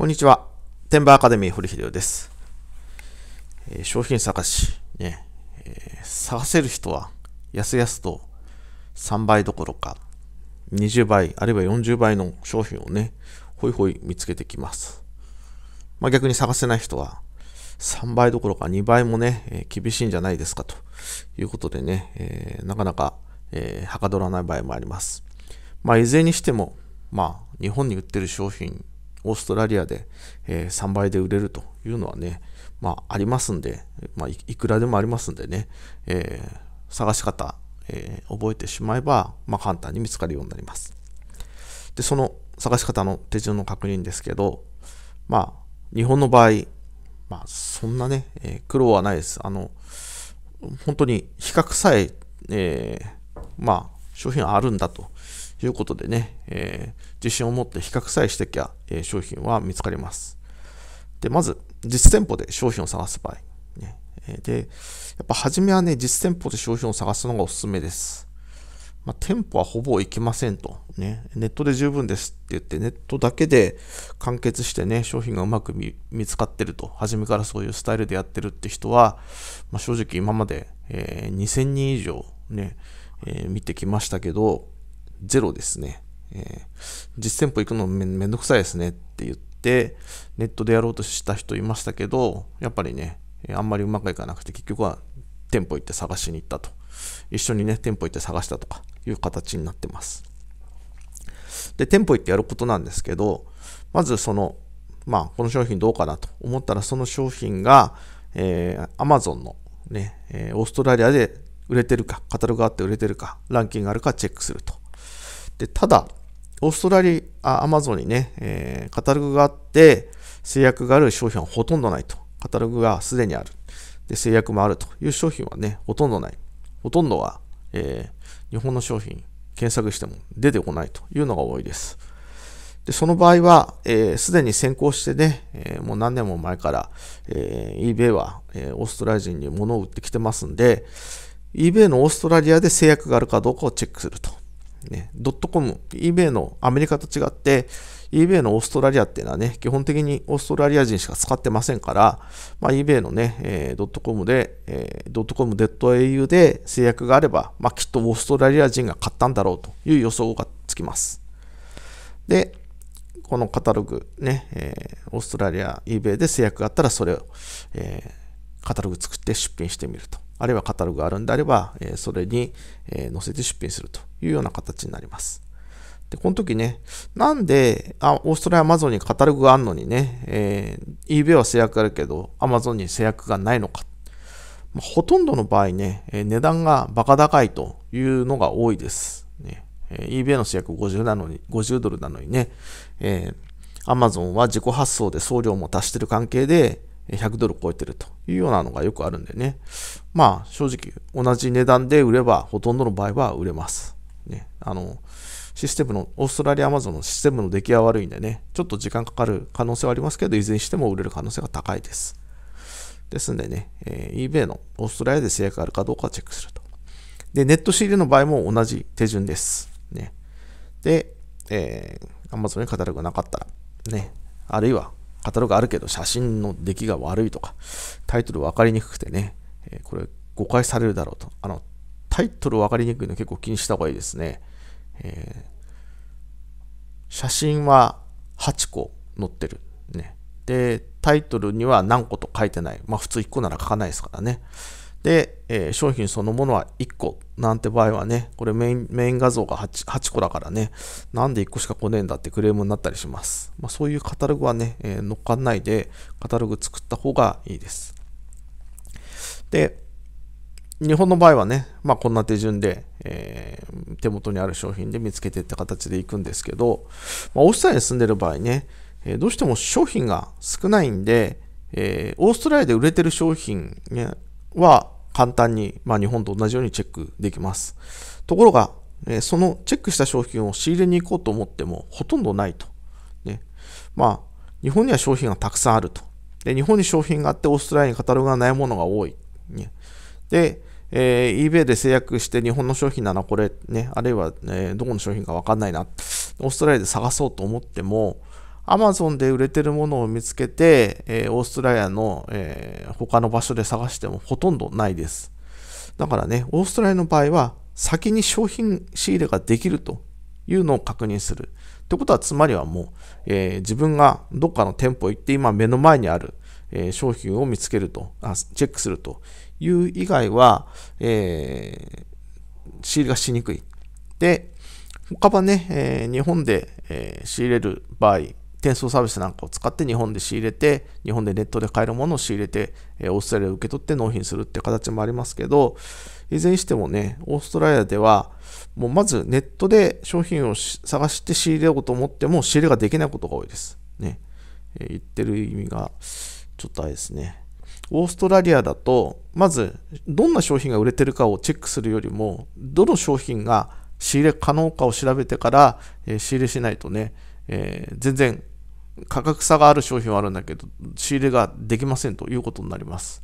こんにちは。テンバーアカデミー堀秀夫です。えー、商品探し、ね、えー、探せる人は、やすやすと3倍どころか、20倍、あるいは40倍の商品をね、ほいほい見つけてきます。まあ、逆に探せない人は、3倍どころか2倍もね、えー、厳しいんじゃないですかということでね、えなかなか、えはかどらない場合もあります。まあ、いずれにしても、まあ、日本に売ってる商品オーストラリアで、え3倍で売れるというのはね、まあ、ありますんで、まあ、いくらでもありますんでね、えー、探し方、えー、覚えてしまえば、まあ、簡単に見つかるようになります。で、その探し方の手順の確認ですけど、まあ、日本の場合、まあ、そんなね、えー、苦労はないです。あの、本当に比較さええー、まあ、商品あるんだということでね、えー、自信を持って比較さえしてきゃ、えー、商品は見つかります。で、まず、実店舗で商品を探す場合。ね、で、やっぱ初めはね、実店舗で商品を探すのがおすすめです。まあ、店舗はほぼ行きませんと、ね。ネットで十分ですって言って、ネットだけで完結してね、商品がうまく見つかってると、初めからそういうスタイルでやってるって人は、まあ、正直今まで、えー、2000人以上ね、えー、見てきましたけど、ゼロですね。えー、実店舗行くのめめんどくさいですねって言って、ネットでやろうとした人いましたけど、やっぱりね、あんまりうまくいかなくて、結局は店舗行って探しに行ったと。一緒にね、店舗行って探したとかいう形になってます。で、店舗行ってやることなんですけど、まずその、まあ、この商品どうかなと思ったら、その商品が、えー、Amazon のね、えー、オーストラリアで売れてるか、カタログがあって売れてるか、ランキングがあるかチェックすると。で、ただ、オーストラリア、アマゾンにね、えー、カタログがあって、制約がある商品はほとんどないと。カタログがすでにある。で、制約もあるという商品はね、ほとんどない。ほとんどは、えー、日本の商品、検索しても出てこないというのが多いです。で、その場合は、す、えー、で、に先行してね、えー、もう何年も前から、えー、eBay は、えー、オーストラリア人に物を売ってきてますんで、eBay のオーストラリアで制約があるかどうかをチェックすると。ね、ドットコム、eBay のアメリカと違って、eBay のオーストラリアっていうのはね、基本的にオーストラリア人しか使ってませんから、まあ、eBay のね、えー、ドットコムで、えー、ドットコムデッ .au で制約があれば、まあ、きっとオーストラリア人が買ったんだろうという予想がつきます。で、このカタログね、えー、オーストラリア、eBay で制約があったら、それを、えー、カタログ作って出品してみると。あるいはカタログがあるんであれば、えー、それに、え載せて出品すると。いうような形になります。で、この時ね、なんで、あ、オーストラリアアマゾンにカタログがあるのにね、えー、eBay は制約あるけど、アマゾンに制約がないのか。まあ、ほとんどの場合ね、えー、値段がバカ高いというのが多いです。ねえー、eBay の制約50なのに、50ドルなのにね、えマ Amazon は自己発送で送料も足してる関係で、100ドル超えてるというようなのがよくあるんでね。まあ正直同じ値段で売ればほとんどの場合は売れます。あの、システムの、オーストラリアアマゾンのシステムの出来は悪いんでね、ちょっと時間かかる可能性はありますけど、いずれにしても売れる可能性が高いです。ですんでね、えー、eBay のオーストラリアで制約があるかどうかチェックすると。で、ネット仕入れの場合も同じ手順です。ね。で、えー、Amazon にカタログがなかったら、ね、あるいはカタログあるけど写真の出来が悪いとか、タイトル分かりにくくてね、えー、これ誤解されるだろうと。あの、タイトル分かりにくいの結構気にした方がいいですね。えー、写真は8個載ってる。ね。で、タイトルには何個と書いてない。まあ普通1個なら書かないですからね。で、えー、商品そのものは1個なんて場合はね、これメインメイン画像が 8, 8個だからね、なんで1個しか来ねえんだってクレームになったりします。まあ、そういうカタログはね、えー、乗っかんないで、カタログ作った方がいいです。で、日本の場合はね、まあ、こんな手順で、えー、手元にある商品で見つけていった形で行くんですけど、まあ、オーストラリアに住んでる場合ね、えー、どうしても商品が少ないんで、えー、オーストラリアで売れてる商品、ね、は簡単に、まあ、日本と同じようにチェックできます。ところが、えー、そのチェックした商品を仕入れに行こうと思ってもほとんどないと。ね、まあ、日本には商品がたくさんあると。で、日本に商品があってオーストラリアにカタログがないものが多い。ね、で、えー、eBay で制約して日本の商品ならこれね、あるいは、えどこの商品かわかんないな、オーストラリアで探そうと思っても、Amazon で売れてるものを見つけて、えー、オーストラリアの、えー、他の場所で探してもほとんどないです。だからね、オーストラリアの場合は、先に商品仕入れができるというのを確認する。ってことは、つまりはもう、えー、自分がどっかの店舗行って、今目の前にあるえ商品を見つけるとあ、チェックするという以外は、えー、仕入れがしにくい。で、他はね、えー、日本で、えー、仕入れる場合、転送サービスなんかを使って日本で仕入れて、日本でネットで買えるものを仕入れて、えオーストラリアを受け取って納品するっていう形もありますけど、いずれにしてもね、オーストラリアでは、もうまずネットで商品を探して仕入れようと思っても仕入れができないことが多いです。ね。えー、言ってる意味がちょっとあれですね。オーストラリアだと、まず、どんな商品が売れてるかをチェックするよりも、どの商品が仕入れ可能かを調べてから、えー、仕入れしないとね、えー、全然価格差がある商品はあるんだけど、仕入れができませんということになります。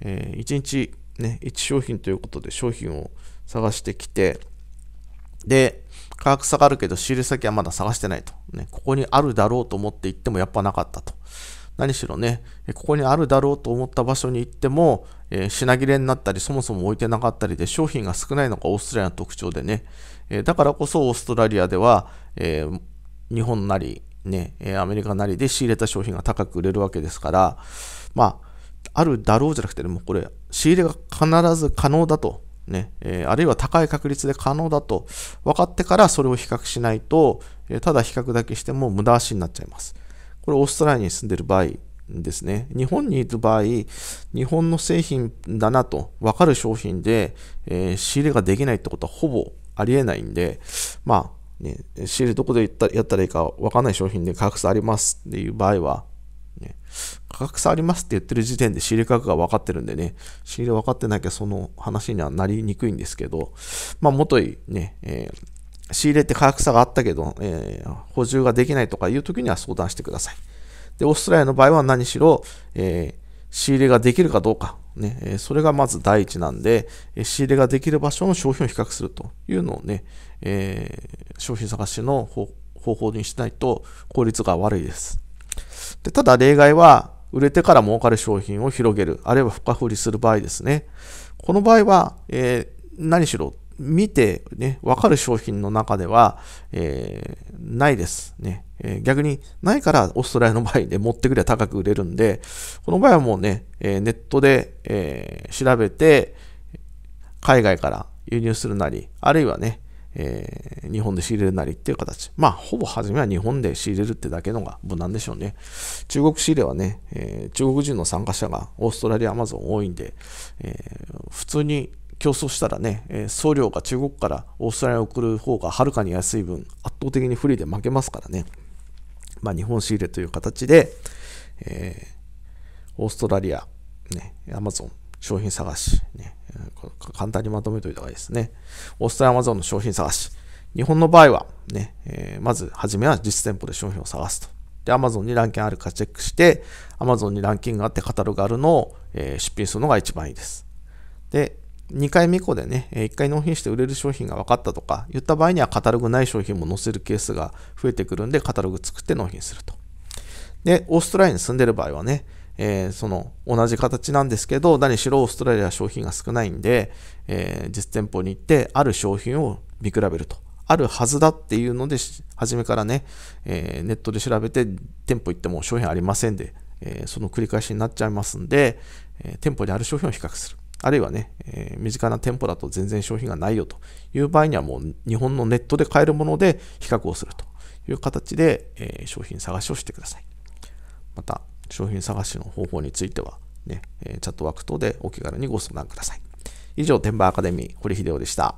えー、1日、ね、1商品ということで商品を探してきて、で、価格差があるけど仕入れ先はまだ探してないと。ね、ここにあるだろうと思って行ってもやっぱなかったと。何しろね、ここにあるだろうと思った場所に行っても、えー、品切れになったり、そもそも置いてなかったりで、商品が少ないのがオーストラリアの特徴でね、えー、だからこそオーストラリアでは、えー、日本なり、ね、アメリカなりで仕入れた商品が高く売れるわけですから、まあ、あるだろうじゃなくて、ね、もうこれ、仕入れが必ず可能だとね、えー、あるいは高い確率で可能だと分かってからそれを比較しないと、えー、ただ比較だけしても無駄足になっちゃいます。これオーストラリアに住んでる場合ですね、日本にいる場合、日本の製品だなと分かる商品で、えー、仕入れができないってことはほぼありえないんで、まあ、ね、仕入れどこでやったらいいか分かんない商品で価格差ありますっていう場合は、ね、価格差ありますって言ってる時点で仕入れ価格が分かってるんでね、仕入れ分かってなきゃその話にはなりにくいんですけど、まあ、もといね、えー仕入れって価格差があったけど、えー、補充ができないとかいう時には相談してください。で、オーストラリアの場合は何しろ、えー、仕入れができるかどうか、ね、えそれがまず第一なんで、え仕入れができる場所の商品を比較するというのをね、えー、商品探しの方法にしないと効率が悪いです。でただ例外は、売れてから儲かる商品を広げる、あるいは深掘りする場合ですね。この場合は、えー、何しろ見てね、わかる商品の中では、えー、ないですね。えー、逆にないからオーストラリアの場合で持ってくれば高く売れるんで、この場合はもうね、えー、ネットで、え調べて、海外から輸入するなり、あるいはね、えー、日本で仕入れるなりっていう形。まあ、ほぼ初めは日本で仕入れるってだけのが無難でしょうね。中国仕入れはね、えー、中国人の参加者がオーストラリア、アマゾン多いんで、えー、普通に競争したらね、え送料が中国からオーストラリアに送る方がはるかに安い分、圧倒的に不利で負けますからね、まあ、日本仕入れという形で、えー、オーストラリア、ね、アマゾン、商品探し、ね、簡単にまとめておいた方がいいですね。オーストラリアアマゾンの商品探し。日本の場合はね、えー、まず初めは実店舗で商品を探すと。で、Amazon にランキングあるかチェックして、Amazon にランキングがあってカタログがあるのを、えー、出品するのが一番いいです。で、2回目以降でね、1回納品して売れる商品が分かったとか、言った場合にはカタログない商品も載せるケースが増えてくるんで、カタログ作って納品すると。で、オーストラリアに住んでる場合はね、えー、その同じ形なんですけど、何しろオーストラリアは商品が少ないんで、えー、実店舗に行ってある商品を見比べると。あるはずだっていうので、初めからね、えー、ネットで調べて店舗行っても商品ありませんで、えその繰り返しになっちゃいますんで、え店舗にある商品を比較する。あるいはね、えー、身近な店舗だと全然商品がないよという場合にはもう日本のネットで買えるもので比較をするという形で、えー、商品探しをしてください。また、商品探しの方法については、ね、えー、チャットワーク等でお気軽にご相談ください。以上、天馬アカデミー、堀秀夫でした。